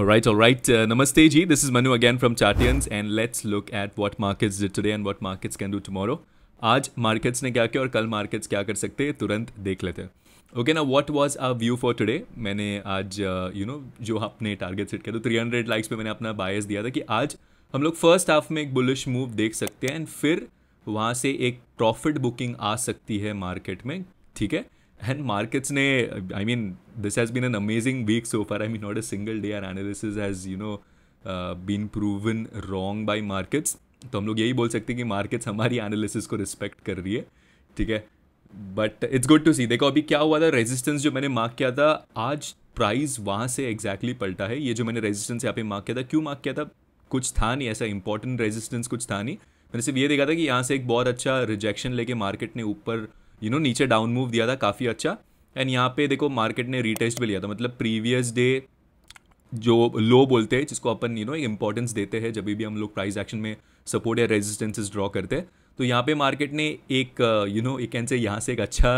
all right. Uh, namaste ji. This is Manu again from Chartians and let's look at what markets did today and what markets can do tomorrow. आज markets ने क्या किया और कल markets क्या कर सकते हैं तुरंत देख लेते हैं ओके ना what was a view for today मैंने आज यू uh, नो जो अपने टारगेट सेट किया तो 300 लाइक्स पे मैंने अपना बायस दिया था कि आज हम लोग फर्स्ट हाफ में एक बुलिश मूव देख सकते हैं एंड फिर वहाँ से एक प्रॉफिट बुकिंग आ सकती है मार्केट में ठीक है And मार्केट्स ने I mean this has been an amazing week so far. I mean, not a single day our analysis has you know been proven wrong wrong markets तो हम लोग यही बोल सकते हैं कि मार्केट्स हमारी एनालिसिस को रिस्पेक्ट कर रही है ठीक है but it's good to see देखो अभी क्या हुआ था रेजिस्टेंस जो मैंने मार्क किया था आज प्राइस वहाँ से एग्जैक्टली exactly पलटा है ये जो मैंने रेजिस्टेंस यहाँ पे मार्क किया था क्यों मार्क किया था कुछ था नहीं ऐसा इंपॉर्टेंट रेजिस्टेंस कुछ था नहीं मैंने सिर्फ ये देखा था कि यहाँ से एक बहुत अच्छा रिजेक्शन लेके मार्केट ने ऊपर यू नो नीचे डाउन मूव दिया था काफ़ी अच्छा एंड यहाँ पे देखो मार्केट ने रीटेस्ट भी लिया था मतलब प्रीवियस डे जो लो बोलते हैं जिसको अपन यू नो इंपॉर्टेंस देते हैं जब भी हम लोग प्राइस एक्शन में सपोर्ट या रेजिस्टेंसेज ड्रॉ करते हैं तो यहाँ पे मार्केट ने एक यू नो एक कैन से यहाँ से एक अच्छा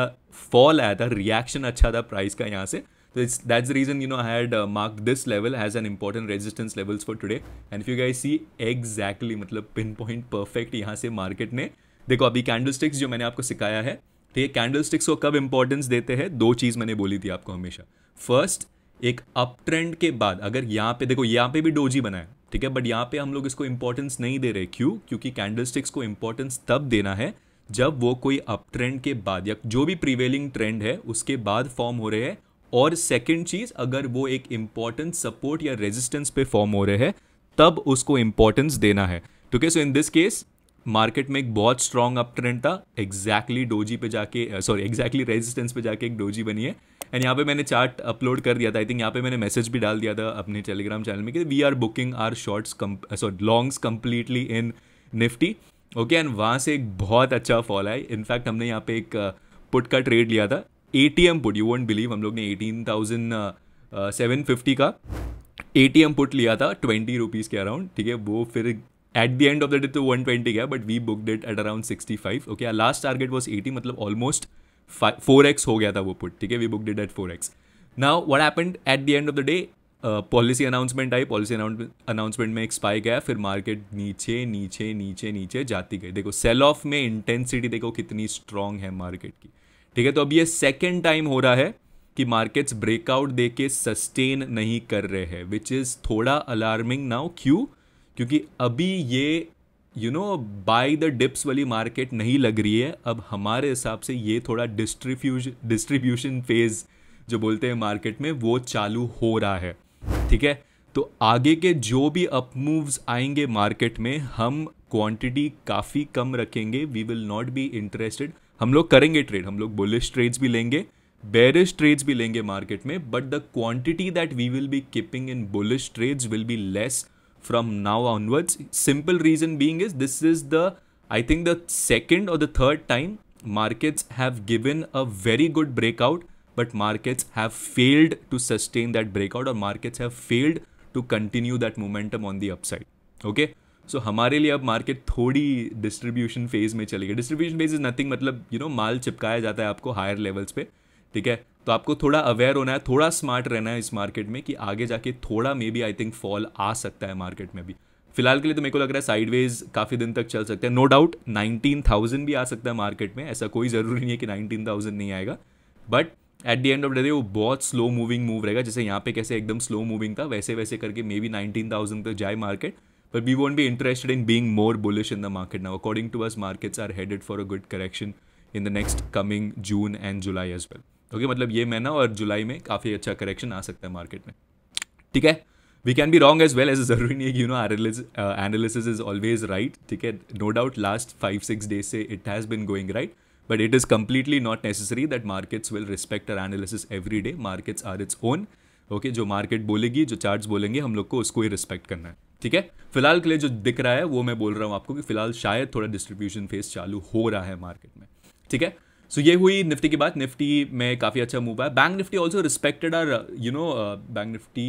फॉल आया था रिएक्शन अच्छा था प्राइस का यहाँ से तो it's that's reason you know I had mark this level has an important resistance levels for today and if you guys see exactly मतलब पिन पॉइंट परफेक्ट यहाँ से मार्केट ने देखो अभी कैंडल स्टिक्स जो मैंने आपको सिखाया है तो ये कैंडल स्टिक्स को कब इंपॉर्टेंस देते हैं दो चीज़ मैंने बोली थी आपको हमेशा फर्स्ट एक अप ट्रेंड के बाद अगर यहाँ पे देखो यहाँ पे भी डोजी बना है ठीक है बट यहाँ पे हम लोग इसको इंपॉर्टेंस नहीं दे रहे क्यों क्योंकि कैंडल स्टिक्स को इंपॉर्टेंस तब देना है जब वो कोई अप ट्रेंड के बाद या जो भी प्रिवेलिंग ट्रेंड है उसके बाद फॉर्म हो रहे हैं और सेकेंड चीज़ अगर वो एक इंपॉर्टेंट सपोर्ट या रेजिस्टेंस पे फॉर्म हो रहे हैं तब उसको इंपॉर्टेंस देना है ठीक है so in this case market में एक बहुत स्ट्रॉन्ग अप ट्रेंड था एग्जैक्टली डोजी पे जाके सॉरी एग्जैक्टली रेजिस्टेंस पे जाके एक डोजी बनी है एंड यहाँ पे मैंने चार्ट अपलोड कर दिया था आई थिंक यहाँ पे मैंने मैसेज भी डाल दिया था अपने टेलीग्राम चैनल में कि we are booking our shorts sorry longs completely in Nifty okay and वहाँ से एक बहुत अच्छा फॉल आया इनफैक्ट हमने यहाँ पे एक पुट का ट्रेड लिया था A T M put you won't believe हम लोग ने एटीन थाउजेंड सेवन फिफ्टी का ए टी एम पुट लिया था ट्वेंटी रुपीज़ के अराउंड ठीक है वो फिर at the end of the day तो 120 गया but we booked it at around 65 okay last target was 80 मतलब ऑलमोस्ट फोर एक्स हो गया था वो पुट ठीक है we booked it at four X now what happened at the end of the day policy announcement I policy announcement में expire गया फिर मार्केट नीचे नीचे नीचे नीचे जाती गई देखो सेल ऑफ में इंटेंसिटी देखो कितनी स्ट्रांग है मार्केट की ठीक है तो अब ये सेकेंड टाइम हो रहा है कि मार्केट्स ब्रेकआउट दे के सस्टेन नहीं कर रहे हैं विच इज़ थोड़ा अलार्मिंग नाउ क्यू क्योंकि अभी ये you know buy the dips वाली मार्केट नहीं लग रही है अब हमारे हिसाब से ये थोड़ा डिस्ट्रीफ्यूज डिस्ट्रीब्यूशन फेज़ जो बोलते हैं मार्केट में वो चालू हो रहा है ठीक है तो आगे के जो भी अप मूव्स आएंगे मार्केट में हम क्वांटिटी काफ़ी कम रखेंगे we will not be interested हम लोग करेंगे ट्रेड हम लोग बुलिश ट्रेड्स भी लेंगे बेरिश ट्रेड्स भी लेंगे मार्केट में but the quantity that we will be keeping in bullish trades will be less from now onwards. Simple reason being is this is the, I think, the second or the third time markets have given a very good breakout, but markets have failed to sustain that breakout or markets have failed to continue that momentum on the upside. Okay. So so, हमारे लिए अब market थोड़ी distribution phase में चली गई distribution phase is nothing मतलब you you know know, माल चिपकाया जाता है आपको हायर लेवल्स पे ठीक है तो आपको थोड़ा अवेयर होना है थोड़ा स्मार्ट रहना है इस मार्केट में कि आगे जाके थोड़ा maybe I think fall आ सकता है मार्केट में भी फिलहाल के लिए तो मेरे को लग रहा है साइडवेज काफ़ी दिन तक चल सकते हैं नो डाउट 19,000 भी आ सकता है मार्केट में ऐसा कोई ज़रूरी नहीं है कि 19,000 नहीं आएगा but at the end of the day वो बहुत स्लो मूविंग मूव रहेगा जैसे यहाँ पे कैसे एकदम स्लो मूविंग था वैसे वैसे करके मे बी नाइनटीन थाउजेंड तक जाए market but we won't be interested in being more bullish in the market now according to us markets are headed for a good correction in the next coming June and July as well okay मतलब ये महीना और जुलाई में काफ़ी अच्छा correction आ सकता है market में ठीक है we can be wrong as well as जरूरी नहीं है you know analysis is always right ठीक है no doubt last five six days से it has been going right but it is completely not necessary that markets will respect our analysis every day markets are its own okay जो market बोलेगी जो charts बोलेंगे हम लोग को उसको ही respect करना है ठीक है फिलहाल के लिए जो दिख रहा है वो मैं बोल रहा हूँ आपको कि फिलहाल शायद थोड़ा डिस्ट्रीब्यूशन फेस चालू हो रहा है मार्केट में ठीक है सो so, ये हुई निफ्टी की बात निफ्टी में काफ़ी अच्छा मूव है Bank Nifty also respected our you know Bank Nifty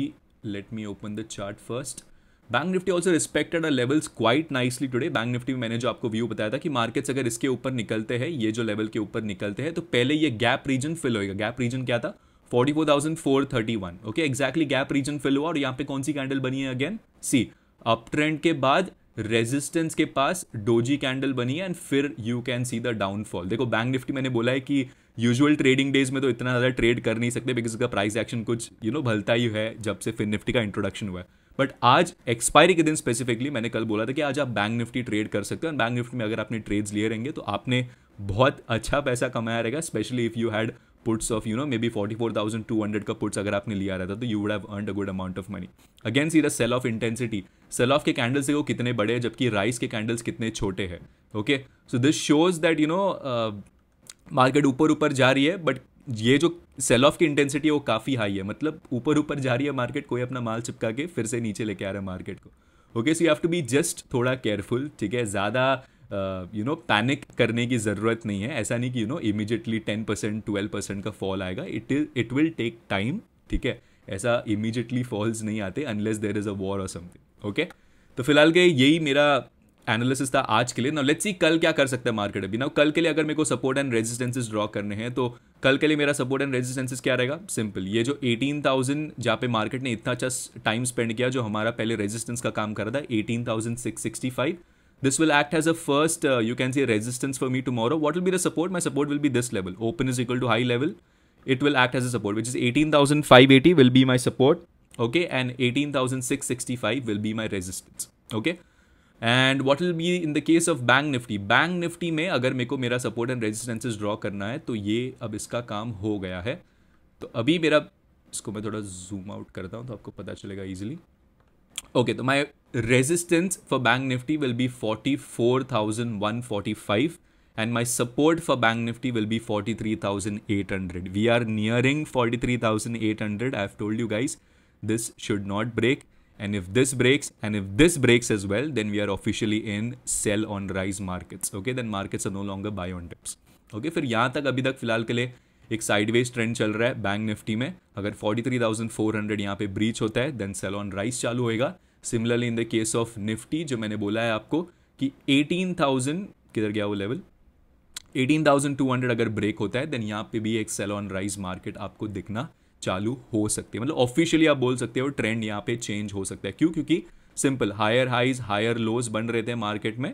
let me open the chart first Bank Nifty also respected our levels quite nicely today Bank Nifty में मैंने जो आपको व्यू बताया था कि मार्केट्स अगर इसके ऊपर निकलते हैं ये जो लेवल के ऊपर निकलते हैं तो पहले ये गैप रीजन फिल होएगा गैप रीजन क्या था 44,431 okay exactly gap region fill हुआ और यहाँ पे कौन सी कैंडल बनी है अगेन सी अप ट्रेंड के बाद रेजिस्टेंस के पास डोजी कैंडल बनी है एंड फिर you can see the downfall देखो बैंक निफ्टी मैंने बोला है कि यूजुअल ट्रेडिंग डेज में तो इतना ज़्यादा ट्रेड कर नहीं सकते बिकॉज का प्राइस एक्शन कुछ यू you नो know, भलता ही है जब से फिर निफ्टी का इंट्रोडक्शन हुआ है बट आज एक्सपायरी के दिन स्पेसिफिकली मैंने कल बोला था कि आज आप बैंक निफ्टी ट्रेड कर सकते हो बैंक निफ्टी में अगर आपने ट्रेड्स लिए रहेंगे तो आपने बहुत अच्छा पैसा कमाया रहेगा specially if you had puts of you know maybe forty four thousand two hundred का पुट्स अगर आपने लिया रहता तो you would have earn a good amount of money again see the sell off intensity sell off के candles वो कितने बड़े हैं जबकि राइस के कैंडल्स कितने छोटे हैं okay so this shows that you know market ऊपर ऊपर जा रही है बट ये जो सेल ऑफ की इंटेंसिटी है वो काफ़ी हाई है मतलब ऊपर ऊपर जा रही है मार्केट कोई अपना माल चिपका के फिर से नीचे लेके आ रहा है मार्केट को okay so you have to be just थोड़ा केयरफुल ठीक है ज़्यादा यू नो पैनिक करने की ज़रूरत नहीं है ऐसा नहीं कि you know immediately ten percent twelve percent का फॉल आएगा it is it will take time ठीक है ऐसा इमीजिएटली फॉल्स नहीं आते unless there is a war और समथिंग ओके तो फिलहाल के यही मेरा एनालिसिस था आज के लिए ना लेट्स सी कल क्या कर सकता है मार्केट अभी ना कल के लिए अगर मेरे को सपोर्ट एंड रेजिस्टेंसेस ड्रॉ करने हैं तो कल के लिए मेरा सपोर्ट एंड रेजिस्टेंसेस क्या रहेगा सिंपल ये जो 18,000 जहाँ पे मार्केट ने इतना अच्छा टाइम स्पेंड किया जो हमारा पहले रेजिस्टेंस का काम कर रहा था five This will act as a first, uh, you can say resistance for me tomorrow. What will be the support? My support will be this level. Open is equal to high level. It will act as a support, which is 18,580 will be my support. Okay. And 18,665 will be my resistance. Okay. and what will be in the case of bank Nifty? Bank Nifty me, agar meko को support and and resistances draw करना to ye ये अब इसका काम हो गया zoom out. अभी मेरा इसको मैं थोड़ा जूम आउट करता हूँ तो आपको पता चलेगा Okay, so my resistance for Bank Nifty will be 44,145 and my support for Bank Nifty will be 43,800. We are nearing 43,800. I've told you guys this should not break. And if this breaks and if this breaks as well, then we are officially in sell on rise markets. Okay, then markets are no longer buy on dips. Okay, for यहाँ तक अभी तक फिलहाल के लिए एक sideways trend चल रहा है बैंक निफ्टी में अगर 43,400 यहाँ पे ब्रीच होता है देन सेल ऑन राइस चालू होएगा similarly in the case of Nifty जो मैंने बोला है आपको कि 18,000 किधर गया वो लेवल 18,200 अगर ब्रेक होता है देन यहाँ पे भी एक सेल ऑन राइज मार्केट आपको दिखना चालू हो सकती है मतलब ऑफिशियली आप बोल सकते हो ट्रेंड यहाँ पे चेंज हो सकता है क्यों क्योंकि simple higher highs higher lows बन रहे थे मार्केट में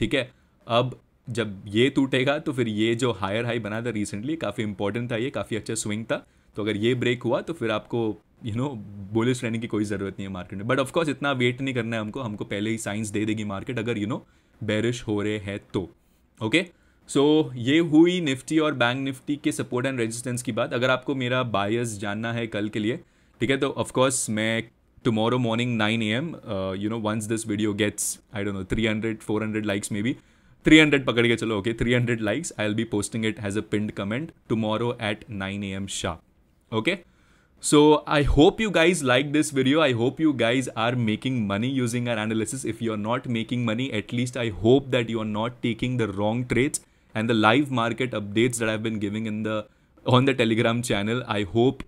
ठीक है अब जब ये टूटेगा तो फिर ये जो हायर हाई बना था रिसेंटली काफ़ी इंपॉर्टेंट था ये काफ़ी अच्छा स्विंग था तो अगर ये ब्रेक हुआ तो फिर आपको यू नो बोलिश रहने की कोई ज़रूरत नहीं है मार्केट में बट ऑफकोर्स इतना वेट नहीं करना है हमको हमको पहले ही साइंस दे देगी मार्केट अगर यू नो बैरिश हो रहे हैं तो ओके सो so, ये हुई निफ्टी और बैंक निफ्टी के सपोर्ट एंड रेजिस्टेंस की बात अगर आपको मेरा बायस जानना है कल के लिए ठीक है तो ऑफकोर्स मैं tomorrow morning nine A M you know once this video gets I don't know three hundred four hundred likes में भी थ्री हंड्रेड पकड़ के चलो okay three hundred likes I'll be posting it has a pinned comment tomorrow at nine A M शाह okay so I hope you guys like this video I hope you guys are making money using our analysis if you are not making money at least I hope that you are not taking the wrong trades and the live market updates that I been giving in the on the Telegram channel I hope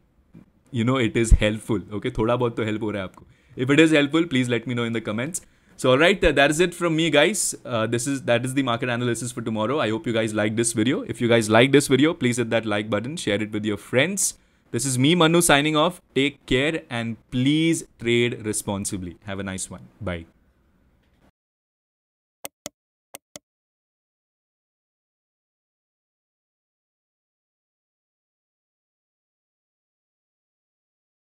you know it is helpful okay थोड़ा बहुत तो help हो रहा है आपको if it is helpful please let me know in the comments So all right, uh, that is it from me, guys. Uh, this is that is the market analysis for tomorrow. I hope you guys like this video. If you guys like this video, please hit that like button, share it with your friends. This is me, Manu, signing off. Take care and please trade responsibly. Have a nice one. Bye.